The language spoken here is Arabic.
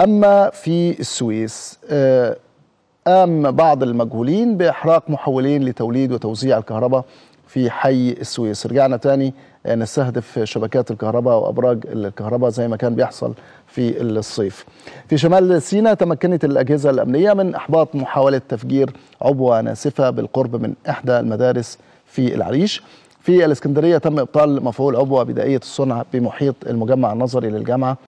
أما في السويس قام آه، بعض المجهولين بإحراق محولين لتوليد وتوزيع الكهرباء في حي السويس رجعنا تاني آه، نستهدف شبكات الكهرباء وأبراج الكهرباء زي ما كان بيحصل في الصيف في شمال سيناء تمكنت الأجهزة الأمنية من إحباط محاولة تفجير عبوة ناسفة بالقرب من إحدى المدارس في العريش في الإسكندرية تم إبطال مفعول عبوة بدائية الصنع بمحيط المجمع النظري للجامعة